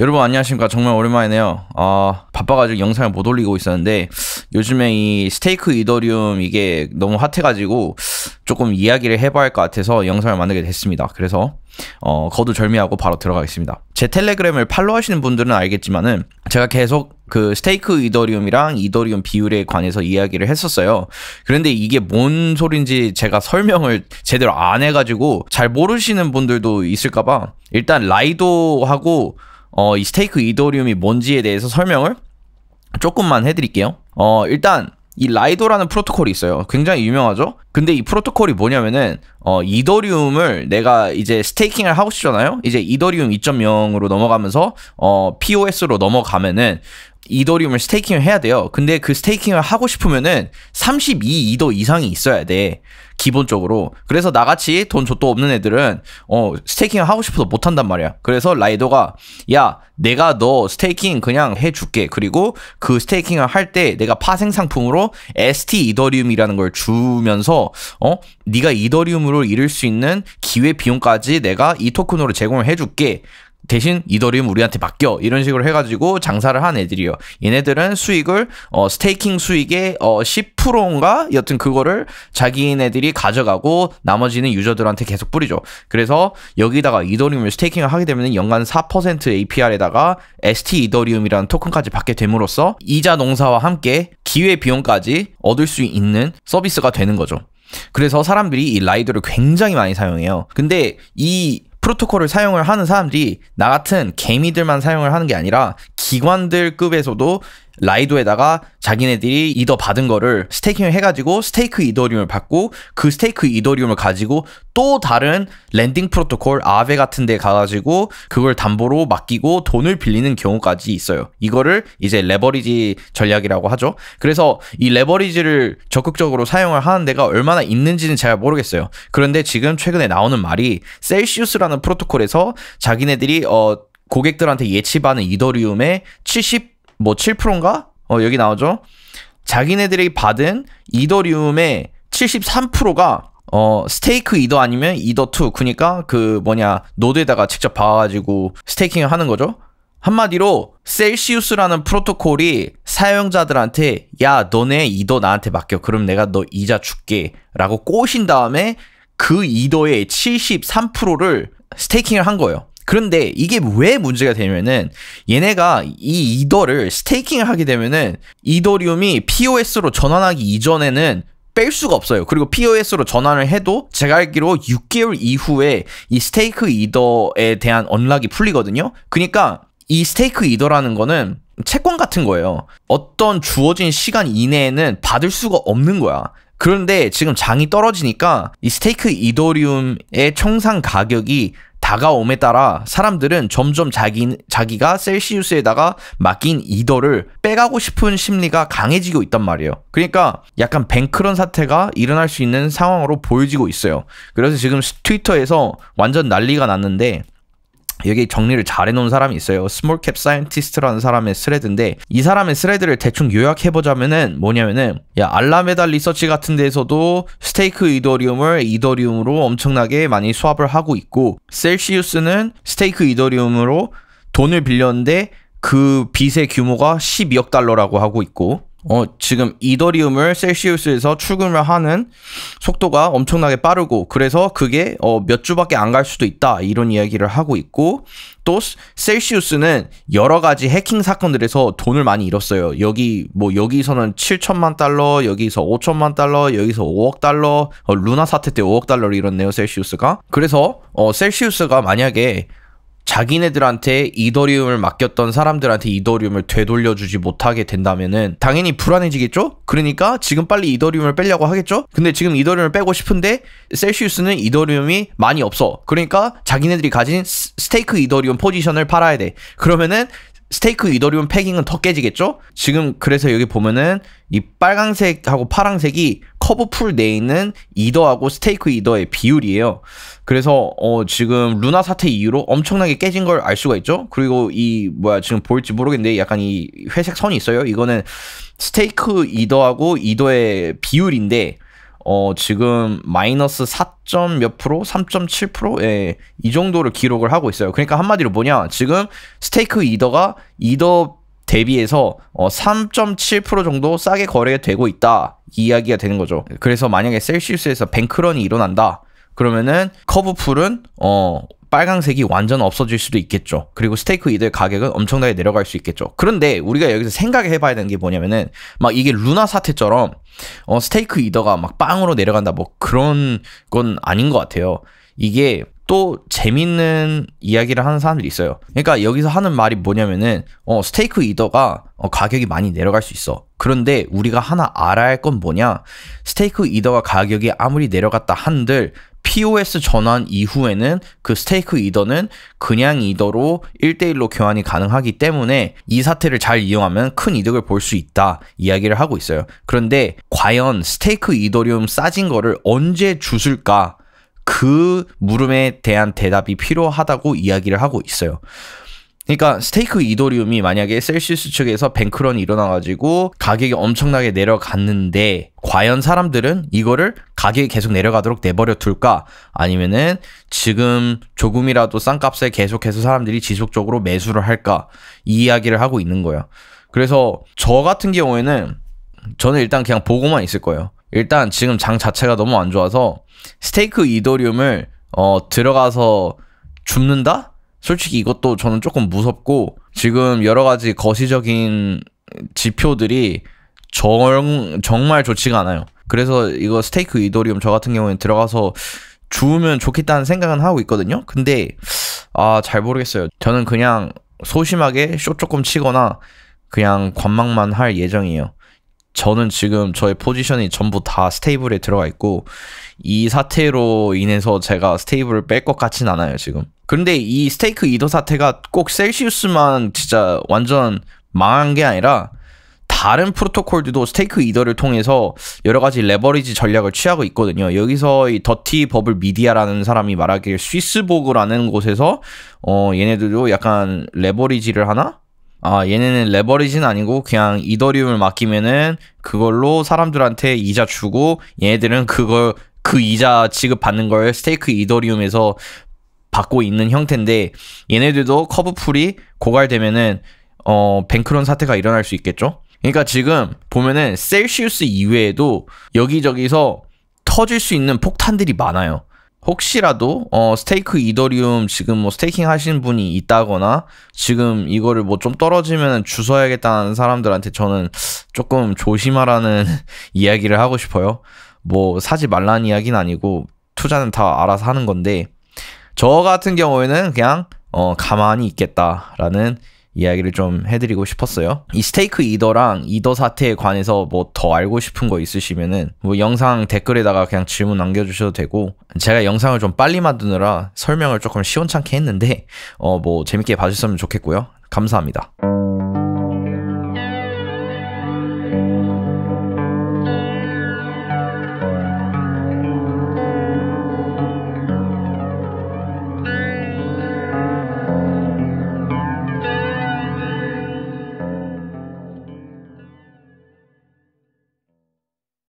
여러분 안녕하십니까 정말 오랜만이네요 아 바빠가지고 영상을 못 올리고 있었는데 요즘에 이 스테이크 이더리움 이게 너무 핫해가지고 조금 이야기를 해봐야 할 것 같아서 영상을 만들게 됐습니다 그래서 어, 거두절미하고 바로 들어가겠습니다 제 텔레그램을 팔로우 하시는 분들은 알겠지만은 제가 계속 그 스테이크 이더리움이랑 이더리움 비율에 관해서 이야기를 했었어요. 그런데 이게 뭔 소린지 제가 설명을 제대로 안 해가지고 잘 모르시는 분들도 있을까봐 일단 라이도하고 어, 이 스테이크 이더리움이 뭔지에 대해서 설명을 조금만 해드릴게요. 어, 일단 이 라이도라는 프로토콜이 있어요. 굉장히 유명하죠. 근데 이 프로토콜이 뭐냐면은 어, 이더리움을 내가 이제 스테이킹을 하고 싶잖아요. 이제 이더리움 2.0으로 넘어가면서 어, POS로 넘어가면은 이더리움을 스테이킹을 해야 돼요. 근데 그 스테이킹을 하고 싶으면은 32 이더 이상이 있어야 돼. 기본적으로. 그래서 나같이 돈 줬도 없는 애들은 어 스테이킹을 하고 싶어서 못 한단 말이야. 그래서 라이더가 야 내가 너 스테이킹 그냥 해줄게. 그리고 그 스테이킹을 할 때 내가 파생 상품으로 ST 이더리움이라는 걸 주면서 어 네가 이더리움으로 잃을 수 있는 기회 비용까지 내가 이 토큰으로 제공을 해줄게. 대신 이더리움 우리한테 맡겨 이런 식으로 해가지고 장사를 한 애들이요. 얘네들은 수익을 어, 스테이킹 수익의 어, 10%인가 여튼 그거를 자기네들이 가져가고 나머지는 유저들한테 계속 뿌리죠. 그래서 여기다가 이더리움을 스테이킹을 하게 되면 연간 4% APR에다가 ST 이더리움이라는 토큰까지 받게 됨으로써 이자 농사와 함께 기회 비용까지 얻을 수 있는 서비스가 되는 거죠. 그래서 사람들이 이 라이더를 굉장히 많이 사용해요. 근데 이 프로토콜을 사용을 하는 사람들이 나 같은 개미들만 사용을 하는 게 아니라 기관들 급에서도 라이도에다가 자기네들이 이더 받은 거를 스테이킹을 해가지고 스테이크 이더리움을 받고 그 스테이크 이더리움을 가지고 또 다른 랜딩 프로토콜 아베 같은 데 가가지고 그걸 담보로 맡기고 돈을 빌리는 경우까지 있어요. 이거를 이제 레버리지 전략이라고 하죠. 그래서 이 레버리지를 적극적으로 사용을 하는 데가 얼마나 있는지는 잘 모르겠어요. 그런데 지금 최근에 나오는 말이 셀시우스라는 프로토콜에서 자기네들이 어 고객들한테 예치 받은 이더리움의 70뭐 7%인가? 어, 여기 나오죠. 자기네들이 받은 이더리움의 73%가 어, 스테이크 이더 아니면 이더2 그니까 그 뭐냐 노드에다가 직접 봐가지고 스테이킹을 하는 거죠. 한마디로 셀시우스라는 프로토콜이 사용자들한테 야 너네 이더 나한테 맡겨 그럼 내가 너 이자 줄게 라고 꼬신 다음에 그 이더의 73%를 스테이킹을 한 거예요. 그런데 이게 왜 문제가 되면은 얘네가 이 이더를 스테이킹을 하게 되면은 이더리움이 POS로 전환하기 이전에는 뺄 수가 없어요. 그리고 POS로 전환을 해도 제가 알기로 6개월 이후에 이 스테이크 이더에 대한 언락이 풀리거든요. 그러니까 이 스테이크 이더라는 거는 채권 같은 거예요. 어떤 주어진 시간 이내에는 받을 수가 없는 거야. 그런데 지금 장이 떨어지니까 이 스테이크 이더리움의 청산 가격이 다가옴에 따라 사람들은 점점 자기, 자기가 셀시우스에다가 맡긴 이더를 빼가고 싶은 심리가 강해지고 있단 말이에요. 그러니까 약간 뱅크런 사태가 일어날 수 있는 상황으로 보여지고 있어요. 그래서 지금 트위터에서 완전 난리가 났는데 여기 정리를 잘 해놓은 사람이 있어요. 스몰캡 사이언티스트라는 사람의 스레드인데 이 사람의 스레드를 대충 요약해보자면은 뭐냐면은 야 알라메다 리서치 같은 데에서도 스테이크 이더리움을 이더리움으로 엄청나게 많이 수합을 하고 있고 셀시우스는 스테이크 이더리움으로 돈을 빌렸는데 그 빚의 규모가 12억 달러라고 하고 있고 어, 지금 이더리움을 셀시우스에서 출금을 하는 속도가 엄청나게 빠르고 그래서 그게 어, 몇 주밖에 안 갈 수도 있다 이런 이야기를 하고 있고 또 셀시우스는 여러 가지 해킹 사건들에서 돈을 많이 잃었어요. 여기 뭐 여기서는 7천만 달러, 여기서 5천만 달러, 여기서 5억 달러, 어, 루나 사태 때 5억 달러를 잃었네요 셀시우스가. 그래서 어, 셀시우스가 만약에 자기네들한테 이더리움을 맡겼던 사람들한테 이더리움을 되돌려주지 못하게 된다면은 당연히 불안해지겠죠? 그러니까 지금 빨리 이더리움을 빼려고 하겠죠? 근데 지금 이더리움을 빼고 싶은데 셀시우스는 이더리움이 많이 없어. 그러니까 자기네들이 가진 스테이크 이더리움 포지션을 팔아야 돼. 그러면은 스테이크 이더리움 패깅은 더 깨지겠죠? 지금 그래서 여기 보면은 이빨간색하고 파랑색이 커브 풀 내에 있는 이더하고 스테이크 이더의 비율이에요. 그래서 어 지금 루나 사태 이후로 엄청나게 깨진 걸 알 수가 있죠. 그리고 이 뭐야 지금 보일지 모르겠는데 약간 이 회색 선이 있어요. 이거는 스테이크 이더하고 이더의 비율인데 어, 지금 마이너스 4. 몇 프로? 3.7%? 예, 이 정도를 기록을 하고 있어요. 그러니까 한마디로 뭐냐. 지금 스테이크 이더가 이더 대비해서 어, 3.7% 정도 싸게 거래되고 있다. 이야기가 되는 거죠. 그래서 만약에 셀시우스에서 뱅크런이 일어난다. 그러면은 커브 풀은 어 빨강색이 완전 없어질 수도 있겠죠. 그리고 스테이크 이들 가격은 엄청나게 내려갈 수 있겠죠. 그런데 우리가 여기서 생각해 봐야 되는 게 뭐냐면은 막 이게 루나 사태처럼 어 스테이크 이더가 막 빵으로 내려간다 뭐 그런 건 아닌 것 같아요. 이게 또 재밌는 이야기를 하는 사람들이 있어요. 그러니까 여기서 하는 말이 뭐냐면은 어, 스테이크 이더가 어, 가격이 많이 내려갈 수 있어. 그런데 우리가 하나 알아야 할 건 뭐냐? 스테이크 이더가 가격이 아무리 내려갔다 한들 POS 전환 이후에는 그 스테이크 이더는 그냥 이더로 1대1로 교환이 가능하기 때문에 이 사태를 잘 이용하면 큰 이득을 볼 수 있다 이야기를 하고 있어요. 그런데 과연 스테이크 이더리움 싸진 거를 언제 주술까? 그 물음에 대한 대답이 필요하다고 이야기를 하고 있어요. 그러니까 스테이크 이더리움이 만약에 셀시스 측에서 뱅크런이 일어나가지고 가격이 엄청나게 내려갔는데 과연 사람들은 이거를 가격이 계속 내려가도록 내버려 둘까? 아니면은 지금 조금이라도 싼 값에 계속해서 사람들이 지속적으로 매수를 할까? 이 이야기를 하고 있는 거예요. 그래서 저 같은 경우에는 저는 일단 그냥 보고만 있을 거예요. 일단 지금 장 자체가 너무 안 좋아서 스테이크 이더리움을 어, 들어가서 줍는다? 솔직히 이것도 저는 조금 무섭고 지금 여러 가지 거시적인 지표들이 정, 정말 좋지가 않아요. 그래서 이거 스테이크 이더리움 저 같은 경우에는 들어가서 주우면 좋겠다는 생각은 하고 있거든요. 근데 아 잘 모르겠어요. 저는 그냥 소심하게 쇼 조금 치거나 그냥 관망만 할 예정이에요. 저는 지금 저의 포지션이 전부 다 스테이블에 들어가 있고 이 사태로 인해서 제가 스테이블을 뺄 것 같진 않아요 지금 근데이 스테이크 이더 사태가 꼭 셀시우스만 진짜 완전 망한 게 아니라 다른 프로토콜들도 스테이크 이더를 통해서 여러 가지 레버리지 전략을 취하고 있거든요. 여기서 이 더티 버블 미디아라는 사람이 말하길 스위스보그라는 곳에서 어 얘네들도 약간 레버리지를 하나 아, 얘네는 레버리지는 아니고 그냥 이더리움을 맡기면은 그걸로 사람들한테 이자 주고 얘네들은 그걸 그 이자 취급 받는 걸 스테이크 이더리움에서 받고 있는 형태인데 얘네들도 커브풀이 고갈되면은 어 뱅크론 사태가 일어날 수 있겠죠. 그러니까 지금 보면은 셀시우스 이외에도 여기저기서 터질 수 있는 폭탄들이 많아요. 혹시라도 어 스테이크 이더리움 지금 뭐 스테이킹 하신 분이 있다거나 지금 이거를 뭐 좀 떨어지면 주워야겠다는 사람들한테 저는 조금 조심하라는 이야기를 하고 싶어요. 뭐 사지 말라는 이야기는 아니고 투자는 다 알아서 하는 건데 저 같은 경우에는 그냥 어 가만히 있겠다라는 이야기를 좀 해드리고 싶었어요. 이 스테이크 이더랑 이더 사태에 관해서 뭐 더 알고 싶은 거 있으시면은 뭐 영상 댓글에다가 그냥 질문 남겨주셔도 되고 제가 영상을 좀 빨리 만드느라 설명을 조금 시원찮게 했는데 어 뭐 재밌게 봐주셨으면 좋겠고요. 감사합니다.